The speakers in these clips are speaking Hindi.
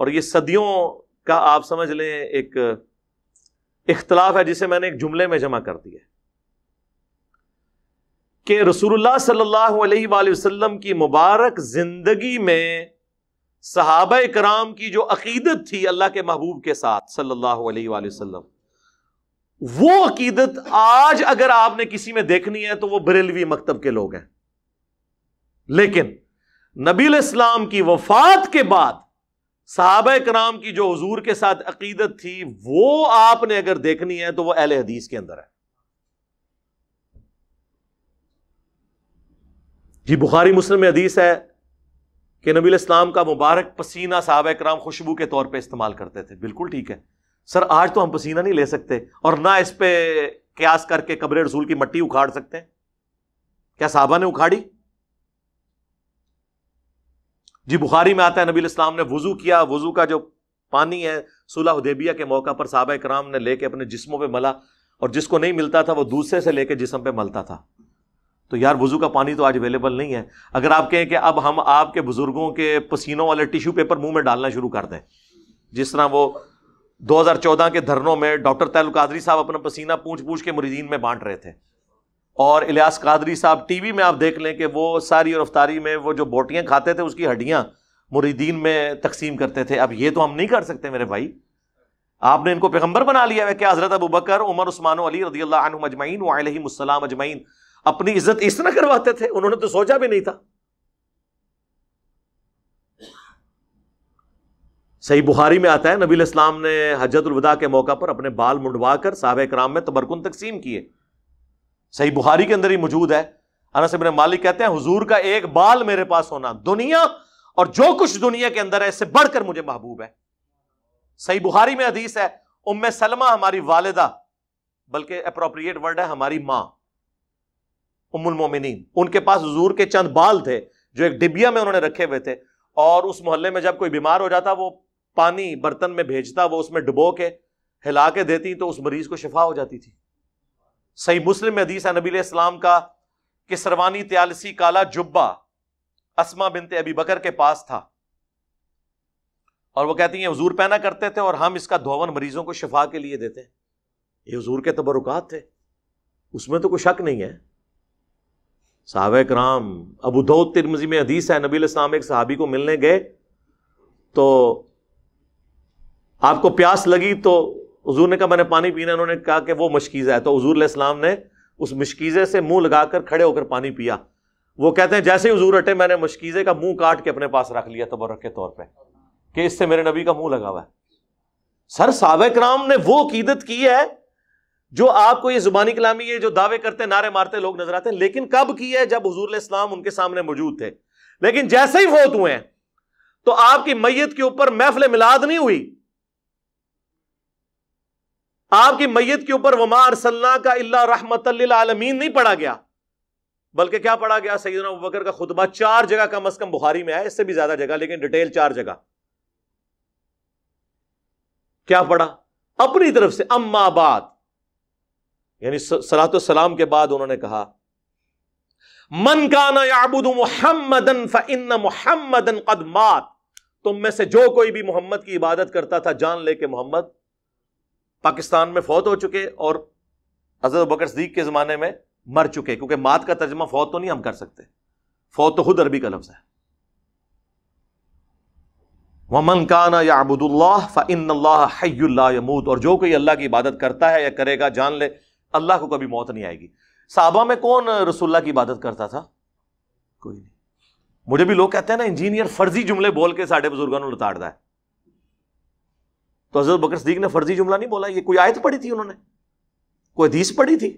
और ये सदियों का आप समझ लें एक इख्तलाफ है जिसे मैंने एक जुमले में जमा कर दिया कि रसूलुल्लाह सल्लल्लाहु अलैहि वसल्लम की मुबारक जिंदगी में सहाब कराम की जो अकीदत थी अल्लाह के महबूब के साथ सल्लल्लाहु अलैहि वसल्लम वो अकीदत आज अगर आपने किसी में देखनी है तो वो बरेलवी मकतब के लोग हैं लेकिन नबी इस्लाम की वफात के बाद साहब कराम की जो हजूर के साथ अकीदत थी वो आपने अगर देखनी है तो वह अहल हदीस के अंदर है जी बुखारी मुस्लिम हदीस है कि नबी इस्लाम का मुबारक पसीना साहब कराम खुशबू के तौर पर इस्तेमाल करते थे बिल्कुल ठीक है सर आज तो हम पसीना नहीं ले सकते और ना इस पे क्यास करके कब्रे रसूल की मट्टी उखाड़ सकते हैं क्या साहबा ने उखाड़ी जी बुखारी में आता है नबी इस्लाम ने वजू किया वजू का जो पानी है सुलह उदेबिया के मौका पर साहब कराम ने लेके अपने जिसमों पर मला और जिसको नहीं मिलता था वो दूसरे से लेके जिसम पर मलता था तो यार वजू का पानी तो आज अवेलेबल नहीं है अगर आप कहें कि अब हम आपके बुजुर्गों के पसीनों वाले टिश्यू पेपर मुंह में डालना शुरू कर दें जिस तरह वो 2014 के धरनों में डॉक्टर तैल साहब अपना पसीना पूछ पूछ के मुरीदीन में बांट रहे थे और इलियास कादरी साहब टीवी में आप देख लें कि वो सारी और रफ्तारी में वो जो बोटियाँ खाते थे उसकी हड्डियाँ मुरीदीन में तकसीम करते थे अब ये तो हम नहीं कर सकते मेरे भाई आपने इनको पैगंबर बना लिया है कि हज़रत अबू बकर उमर उस्मान अली रदी अल्लाह अजमाइन वालम अपनी इज्जत इस तरह करवाते थे उन्होंने तो सोचा भी नहीं था सही बुखारी में आता है नबी इस्लाम ने हजरतुलवदा के मौका पर अपने बाल मुंडवा कर साहब कराम में तबरकुन तकसीम किए सही बुहारी के अंदर ही मौजूद है अनस इब्न मालिक कहते हैं हुजूर का एक बाल मेरे पास होना दुनिया और जो कुछ दुनिया के अंदर है इससे बढ़कर मुझे महबूब है सही बुहारी में हदीस है उम्म सलमा हमारी वालिदा बल्कि अप्रोप्रिएट वर्ड है हमारी माँ उमुल मोमिनीन उनके पास हजूर के चंद बाल थे जो एक डिबिया में उन्होंने रखे हुए थे और उस मोहल्ले में जब कोई बीमार हो जाता वो पानी बर्तन में भेजता वो उसमें डुबो के हिला के देती तो उस मरीज को शिफा हो जाती थी सही मुस्लिम हदीस है नबी इस्लाम का कि सरवानी त्यालसी काला जुब्बा असमा बिनते अबी बकर के पास था और वो कहती हैं हजूर पहना करते थे और हम इसका धोवन मरीजों को शफा के लिए देते हैं ये हजूर के तबरुकात थे उसमें तो कोई शक नहीं है साहब राम अबू दो तिरमजी में हदीस है नबी इस्लाम एक साहबी को मिलने गए तो आपको प्यास लगी तो हजूर ने कहा मैंने पानी पीना उन्होंने कहा कि वो मशकीज़ा है तो हजूर इस्लाम ने उस मशकीज़े से मुंह लगाकर खड़े होकर पानी पिया वो कहते हैं जैसे ही हजूर हटे मैंने मशकीज़े का मुंह काट के अपने पास रख लिया तबरक के तौर पर कि इससे मेरे नबी का मुंह लगा हुआ है सर साहब राम ने वो अकीदत की है जो आपको ये जुबानी कलामी है जो दावे करते नारे मारते लोग नजर आते हैं लेकिन कब की है जब हजूर इस्लाम उनके सामने मौजूद थे लेकिन जैसे ही फोत हुए हैं तो आपकी मैयत के ऊपर महफिल मिलाद नहीं हुई आपकी मैयत के ऊपर वमार अरसल्ला का अल्ला रहमत आलमीन नहीं पढ़ा गया बल्कि क्या पढ़ा गया सैदना बकर का खुतबा चार जगह कम अज कम बुखारी में आया इससे भी ज्यादा जगह लेकिन डिटेल चार जगह क्या पढ़ा अपनी तरफ से अम्माबाद यानी सलात सलाम के बाद उन्होंने कहा मन काना याबुद मोहम्मद फ़िन तुम में से जो कोई भी मोहम्मद की इबादत करता था जान ले के मोहम्मद पाकिस्तान में फौत हो चुके और हजरत बकर सदीक के ज़माने में मर चुके क्योंकि मात का तर्जमा फौत तो नहीं हम कर सकते फौत तो खुद अरबी का लफ्ज़ है वमन काना या अबूदुल्ला फ़िन्ला और जो कोई अल्लाह की इबादत करता है या करेगा जान ले अल्लाह को कभी मौत नहीं आएगी साहबा में कौन रसुल्ला की इबादत करता था कोई नहीं मुझे भी लोग कहते हैं ना इंजीनियर फर्जी जुमले बोल के साढ़े बुजुर्गों ने उतार है तो हजरत बकर सदीक ने फर्जी जुमला नहीं बोला ये कोई आयत पढ़ी थी उन्होंने कोई हदीस पढ़ी थी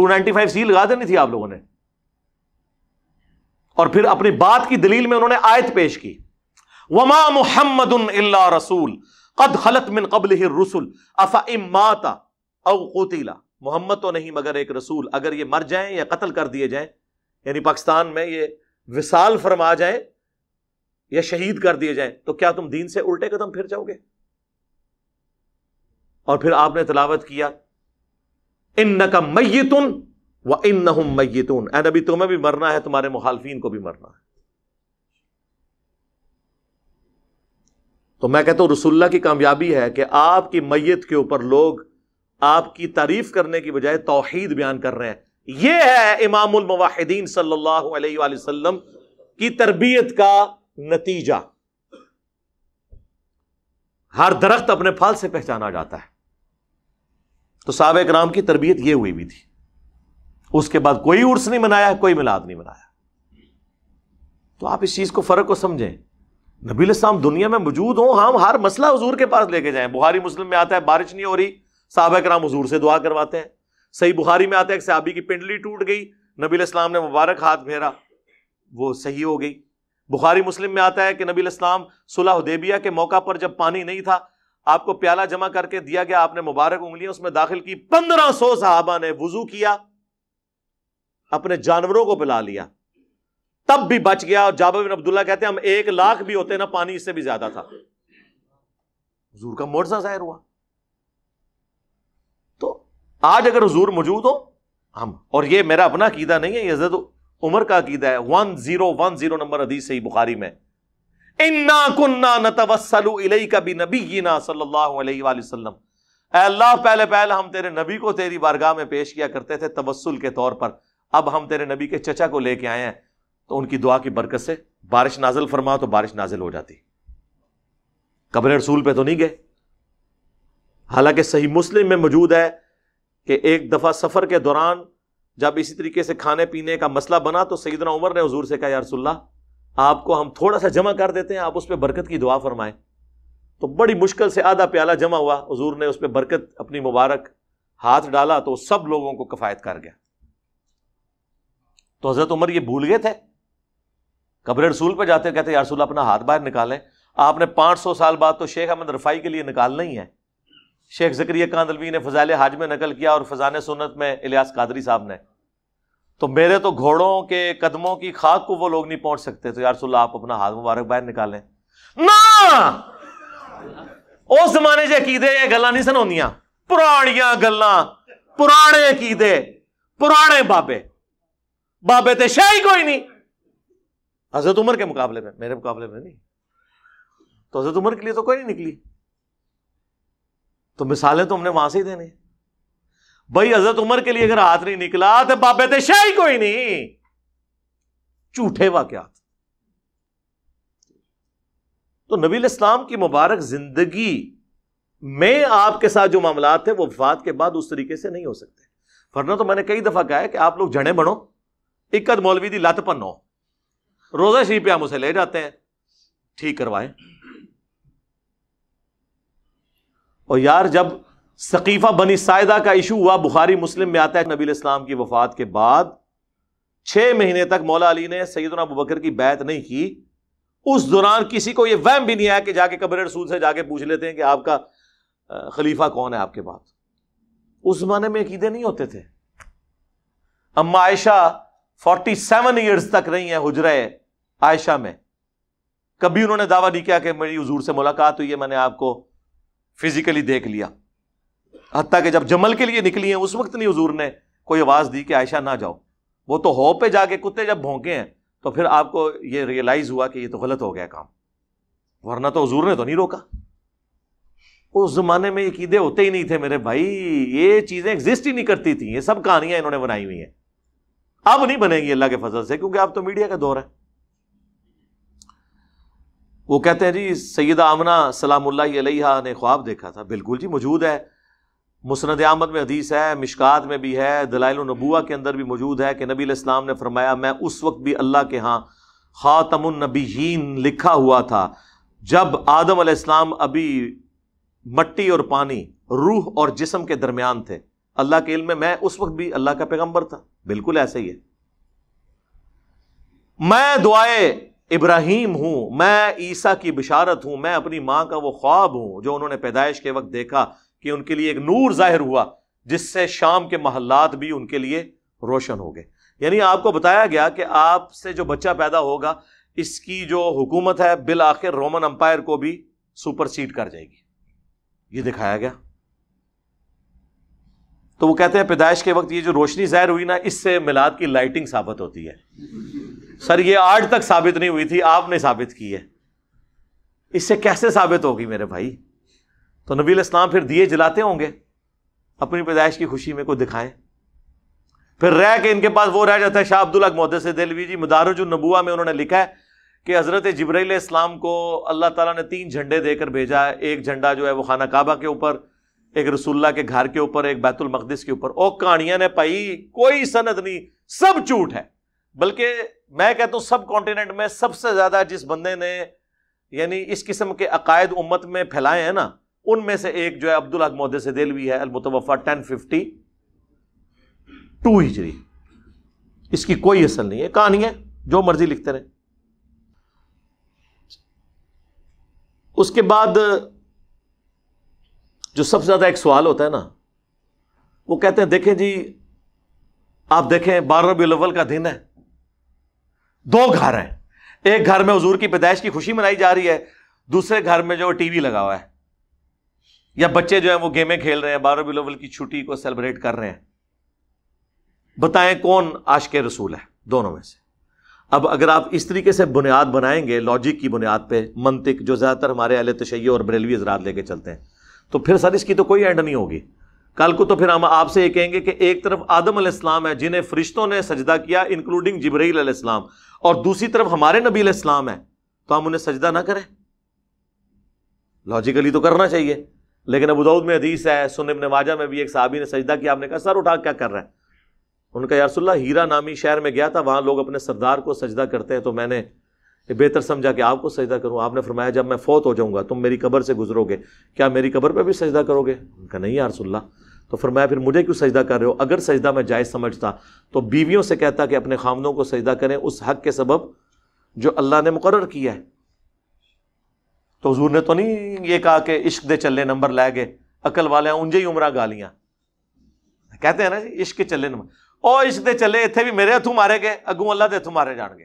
295 सी लगा देनी थी आप लोगों ने और फिर अपनी बात की दलील में उन्होंने आयत पेश की वमा मोहम्मद रसूल कद खलत मिन कबल ही रसुल अफा इमाता अवतीला मोहम्मद तो नहीं मगर एक रसूल अगर ये मर जाए या कत्ल कर दिए जाए यानी पाकिस्तान में ये विशाल फरमा जाए या शहीद कर दिए जाएं तो क्या तुम दीन से उल्टे कदम फिर जाओगे और फिर आपने तलावत किया इन न का मैतुन व इन न हम मैतुन एंड अभी तुम्हें भी मरना है तुम्हारे मुखालफिन को भी मरना है तो मैं कहता हूं रसुल्ला की कामयाबी है कि आपकी मैयत के ऊपर लोग आपकी तारीफ करने की बजाय तोहहीद बयान कर रहे हैं यह है इमामुल मुवाहिदीन सल्लल्लाहु अलैहि वसल्लम की तरबियत का नतीजा हर दरख्त अपने फल से पहचाना जाता है तो साहब कराम की तरबियत यह हुई भी थी उसके बाद कोई उर्स नहीं मनाया कोई मिलाद नहीं मनाया तो आप इस चीज को फर्क को समझें नबी इस्लाम दुनिया में मौजूद हो हम हर मसला हजूर के पास लेके जाए बुहारी मुस्लिम में आता है बारिश नहीं हो रही साहब कराम हजूर से दुआ करवाते हैं सही बुहारी में आता है एक सहाबी की पिंडली टूट गई नबी इस्लाम ने मुबारक हाथ फेरा वो सही हो गई बुखारी मुस्लिम में आता है कि नबी इस्लाम सुलह देबिया के मौका पर जब पानी नहीं था आपको प्याला जमा करके दिया गया आपने मुबारक उंगलियां उसमें दाखिल की पंद्रह सौ साहबा ने वजू किया अपने जानवरों को पिला लिया तब भी बच गया और जाबा बिन अब्दुल्ला कहते हैं हम एक लाख भी होते ना पानी इससे भी ज्यादा था हजूर का मोर्चा जाहिर हुआ तो आज अगर हजूर मौजूद हो हम और ये मेरा अपना कीदा नहीं है ये उमर का अकीदा है one zero one zero number हदीस सही बुखारी में इन्ना कुन्ना नतवसलु इलई का भी नबी ना सल्लल्लाहु अलैहि वसल्लम अल्लाह पहले पहले हम तेरे नबी को तेरी बारगाह में पेश किया करते थे तवस्ल के तौर पर अब हम तेरे नबी के चचा को लेके आए हैं तो उनकी दुआ की बरकत से बारिश नाजिल फरमा तो बारिश नाजिल हो जाती कब्र रसूल पे तो नहीं गए हालांकि सही मुस्लिम में मौजूद है कि एक दफा सफर के दौरान जब इसी तरीके से खाने पीने का मसला बना तो सईदना उमर ने हजूर से कहा यारसुल्ला आपको हम थोड़ा सा जमा कर देते हैं आप उस पर बरकत की दुआ फरमाएं तो बड़ी मुश्किल से आधा प्याला जमा हुआ हजूर ने उस पर बरकत अपनी मुबारक हाथ डाला तो सब लोगों को कफायत कर गया तो हज़रत उमर ये भूल गए थे कब्र रसूल पर जाते कहते यारसूल अपना हाथ बाहर निकालें आपने पांच सौ साल बाद तो शेख अहमद रफाई के लिए निकालना ही है शेख जक्रिया कांदलवी ने फजाइल हाज में नकल किया और फजान सुनत में इलियास कादरी साहब ने तो मेरे तो घोड़ों के कदमों की खाक को वो लोग नहीं पहुंच सकते तो यार सुल्ला आप अपना हाथ मुबारक बाहर निकालें ना उस जमाने च अकीदे ये गल् नहीं सनौनिया पुरानिया गल् पुराने अकीदे पुराने बाबे बाबे तो ही कोई नहीं हजरत उम्र के मुकाबले में मेरे मुकाबले में नहीं तो हजरत उम्र के लिए तो कोई नहीं निकली तो मिसालें तो हमने वहां से ही देने भाई अजरत उमर के लिए अगर हाथ नहीं निकला तो बाबे थे शाही कोई नहीं झूठे वाकयात तो नबील इस्लाम की मुबारक जिंदगी में आपके साथ जो मामला थे वो वफात के बाद उस तरीके से नहीं हो सकते वरना तो मैंने कई दफा कहा है कि आप लोग जड़े बनो इक्कत मौलवी दी लत पन्नो रोजा शरीफ पे हम उसे ले जाते हैं ठीक करवाएं और यार जब सकीफ़ा बनी सायदा का इशू हुआ बुखारी मुस्लिम में आता है नबी इस्लाम की वफात के बाद छह महीने तक मौला अली ने सैदना बकर की बैत नहीं की उस दौरान किसी को यह वहम भी नहीं आया कि जाके कब्र रसूल से जाके पूछ लेते हैं कि आपका खलीफा कौन है आपके बाद उस जमाने में अकीदे नहीं होते थे अम्मा आयशा फोर्टी सेवन ईयर्स तक रही है हजरे आयशा में कभी उन्होंने दावा नहीं किया कि मेरी हजूर से मुलाकात हुई है मैंने आपको फिजिकली देख लिया हत्या के जब जमल के लिए निकली है उस वक्त नहीं हजूर ने कोई आवाज़ दी कि आयशा ना जाओ वो तो हो पे जाके कुत्ते जब भोंके हैं तो फिर आपको ये रियलाइज़ हुआ कि ये तो गलत हो गया काम वरना तो हजूर ने तो नहीं रोका उस ज़माने में ये कीदे होते ही नहीं थे मेरे भाई ये चीज़ें एग्जिस्ट ही नहीं करती थी ये सब कहानियां इन्होंने बनाई हुई है अब नहीं बनेंगी अल्लाह के फजल से क्योंकि अब तो मीडिया का दौर है वो कहते हैं जी सैद आमना सलामुल्ला ने ख्वाब देखा था बिल्कुल जी मौजूद है मुसनद आमद में हदीस है मिशकात में भी है दलाइल नबुआ के अंदर भी मौजूद है कि नबी इस्लाम ने फरमाया मैं उस वक्त भी अल्लाह के यहाँ ख़ातमनबीन लिखा हुआ था जब आदम आसमाम अभी मट्टी और पानी रूह और जिसम के दरमियान थे अल्लाह के इल्म में मैं उस वक्त भी अल्लाह का पैगम्बर था बिल्कुल ऐसा ही है मैं दुआए इब्राहिम हूं मैं ईसा की बिशारत हूं मैं अपनी मां का वो ख्वाब हूं जो उन्होंने पैदाइश के वक्त देखा कि उनके लिए एक नूर जाहिर हुआ जिससे शाम के महल्लात भी उनके लिए रोशन हो गए यानी आपको बताया गया कि आपसे जो बच्चा पैदा होगा इसकी जो हुकूमत है बिल आखिर रोमन अंपायर को भी सुपरसीड कर जाएगी ये दिखाया गया तो वो कहते हैं पैदाइश के वक्त ये जो रोशनी जाहिर हुई ना इससे मिलाद की लाइटिंग साबित होती है सर ये आज तक साबित नहीं हुई थी आपने साबित की है इससे कैसे साबित होगी मेरे भाई तो नबील इस्लाम फिर दिए जलाते होंगे अपनी पैदाइश की खुशी में को दिखाएं फिर रह के इनके पास वो रह जाता है शाह अब्दुल मोहद से दिलवी जी मदारजुलनबुआ में उन्होंने लिखा है कि हज़रत जब्राईल इस्लाम को अल्लाह तला ने तीन झंडे देकर भेजा है एक झंडा जो है वो खाना काबा के ऊपर एक रसुल्ला के घर के ऊपर एक बैतुल के ऊपर ओ कहानियां ने पाई कोई सनत नहीं सब चूठ है बल्कि मैं कहता हूँ सब कॉन्टिनेंट में सबसे ज़्यादा जिस बंदे ने यानी इस किस्म के अकायद उम्मत में फैलाए हैं ना उनमें से एक जो है अब्दुल हक मोहद से हुई है अलमुतवफ़ा टेन फिफ्टी टू हिजरी इसकी कोई असल नहीं है कहानी है जो मर्जी लिखते रहे उसके बाद जो सबसे ज़्यादा एक सवाल होता है ना वो कहते हैं देखें जी आप देखें बारह रबी का दिन है दो घर हैं एक घर में हजूर की पैदाइश की खुशी मनाई जा रही है दूसरे घर में जो टीवी लगा हुआ है या बच्चे जो है वो गेमें खेल रहे हैं बारह बिलोवल की छुट्टी को सेलिब्रेट कर रहे हैं बताएं कौन आश के रसूल है दोनों में से अब अगर आप इस तरीके से बुनियाद बनाएंगे लॉजिक की बुनियाद पर मंतिक जो ज़्यादातर हमारे अहल तशैय और बरेलवी हजरात लेके चलते हैं तो फिर सर इसकी तो कोई एंड नहीं होगी कल को तो फिर हम आपसे ये कहेंगे कि एक तरफ आदम अलैहिस्सलाम है जिन्हें फरिश्तों ने सजदा किया इंक्लूडिंग जबरील अलैहिस्सलाम और दूसरी तरफ हमारे नबील इस्लाम है तो हम उन्हें सजदा ना करें लॉजिकली तो करना चाहिए लेकिन अब दाऊद में अधीस है सुन इबन में भी एक साहबी ने सजदा किया आपने कहा सर उठा क्या कर रहा है उनका यारसुल्ला हीरा नामी शहर में गया था वहाँ लोग अपने सरदार को सजदा करते हैं तो मैंने बेहतर समझा कि आपको सजदा करूँ आपने फरमाया जब मैं फौत हो जाऊँगा तुम मेरी कबर से गुजरोगे क्या मेरी कबर पर भी सजदा करोगे उनका नहीं यारसुल्ला तो फरमाया फिर मुझे क्यों सजदा कर रहे हो अगर सजदा मैं जायज़ समझता तो बीवियों से कहता कि अपने खामनों को सजदा करें उस हक के सबब जो अल्लाह ने मुकर किया है तो हजूर ने तो नहीं ये कहा कि इश्क दे चले नंबर लै गए अकल वाले उंजे ही उमरा गालियां कहते हैं ना जी इश्क के चले नंबर ओ इश्क दे चले इतने भी मेरे हथू मारे गए अगू अल्लाह के हथू मारे गए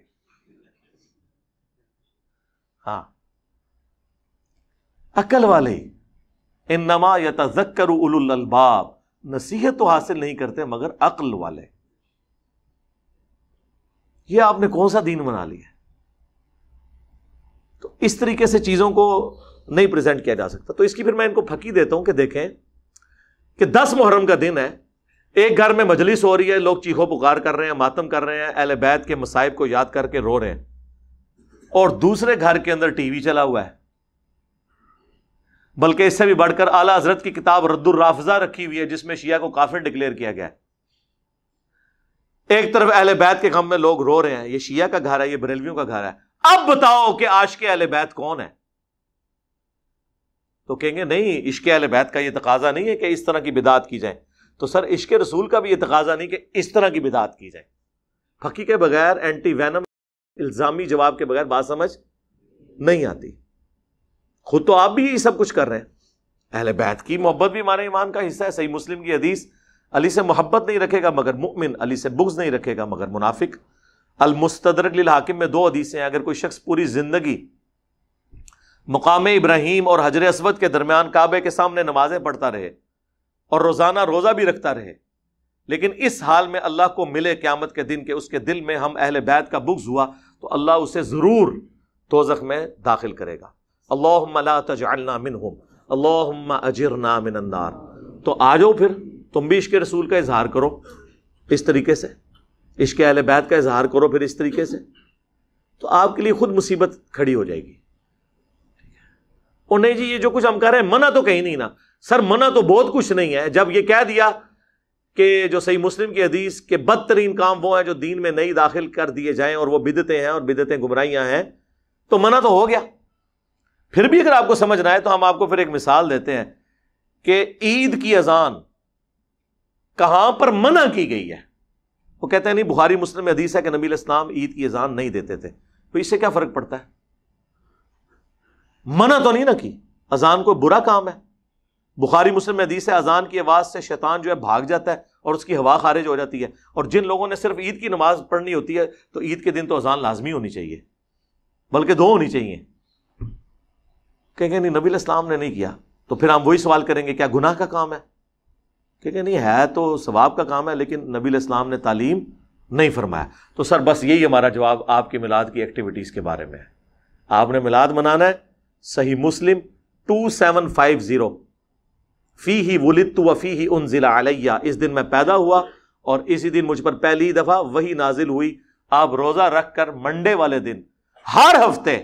हाँ अकल वाले इन नमा या तक करू उलबाब नसीहत तो हासिल नहीं करते मगर अक्ल वाले ये आपने कौन सा दीन बना लिया तो इस तरीके से चीज़ों को नहीं प्रेजेंट किया जा सकता तो इसकी फिर मैं इनको फकी देता हूं कि देखें कि दस मुहर्रम का दिन है एक घर में मजलिस हो रही है लोग चीखों पुकार कर रहे हैं मातम कर रहे हैं अहल बैत के मसाइब को याद करके रो रहे हैं और दूसरे घर के अंदर टीवी चला हुआ है बल्कि इससे भी बढ़कर आला हजरत की किताब रद्दुलराफजा रखी हुई है जिसमें शिया को काफिर डिक्लेयर किया गया है एक तरफ अहल बैत के गम में लोग रो रहे हैं यह शिया का घर है यह बरेलवियों का घर है अब बताओ कि आश के अहल बैत कौन है तो कहेंगे नहीं इश्क अहल बैत का यह तकाजा नहीं है कि इस तरह की बिदात की जाए तो सर इश्क रसूल का भी यह तकाजा नहीं कि इस तरह की बिदात की जाए फकी के बगैर एंटी वैनम इल्जामी जवाब के बगैर बात समझ नहीं आती खुद तो आप भी यही सब कुछ कर रहे हैं अहले बैत की मोहब्बत भी हमारे ईमान का हिस्सा है सही मुस्लिम की हदीस अली से मोहब्बत नहीं रखेगा मगर मुमिन अली से बुग्ज नहीं रखेगा मगर मुनाफिक अल मुस्तदरक लिल हाकिम में दो हदीसें हैं अगर कोई शख्स पूरी जिंदगी मुकाम इब्राहिम और हजर असवद के दरमियान काबे के सामने नमाजें पढ़ता रहे और रोज़ाना रोज़ा भी रखता रहे लेकिन इस हाल में अल्लाह को मिले क्यामत के दिन के उसके दिल में हम अहल बैत का बुग्ज हुआ तो अल्लाह उसे ज़रूर तोज़ख में दाखिल करेगा अल्लाह तजालना मिन तो आ जाओ फिर तुम भी इश्क रसूल का इजहार करो इस तरीके से इश्क अहल बैत का इजहार करो फिर इस तरीके से तो आपके लिए खुद मुसीबत खड़ी हो जाएगी और नहीं जी ये जो कुछ हम कह रहे हैं मना तो कहीं नहीं ना सर मना तो बहुत कुछ नहीं है जब ये कह दिया कि जो सही मुस्लिम की हदीस के बदतरीन काम वो है जो दीन में नहीं दाखिल कर दिए जाए और वह बिदतें हैं और बिदतें गुमराइयां हैं तो मना तो हो गया फिर भी अगर आपको समझ ना आए तो हम आपको फिर एक मिसाल देते हैं कि ईद की अजान कहां पर मना की गई है वो कहते हैं नहीं बुहारी मुस्लिम हदीस है कि नबी इस्लाम ईद की अजान नहीं देते थे तो इससे क्या फर्क पड़ता है मना तो नहीं ना की अजान कोई बुरा काम है बुखारी मुस्लिम हदीस है अजान की आवाज़ से शैतान जो है भाग जाता है और उसकी हवा खारिज हो जाती है और जिन लोगों ने सिर्फ ईद की नमाज पढ़नी होती है तो ईद के दिन तो अजान लाजमी होनी चाहिए बल्कि दो होनी चाहिए कहेंगे नहीं नबी इस्लाम ने नहीं किया तो फिर हम वही सवाल करेंगे क्या गुनाह का काम है कहेंगे नहीं है तो सवाब का काम है लेकिन नबी इस्लाम ने तालीम नहीं फरमाया तो सर बस यही हमारा जवाब आपके मिलाद की एक्टिविटीज़ के बारे में है आपने मिलाद मनाना है सही मुस्लिम टू सेवन फाइव ज़ीरो फ़ी ही वलित व फ़ी ही उन ज़िला अलैया इस दिन मैं पैदा हुआ और इसी दिन मुझ पर पहली दफ़ा वही नाजिल हुई आप रोज़ा रख कर मंडे वाले दिन हर हफ्ते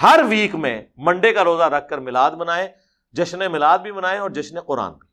हर वीक में मंडे का रोजा रखकर मिलाद मनाएं जश्न मिलाद भी मनाएं और जश्न कुरान भी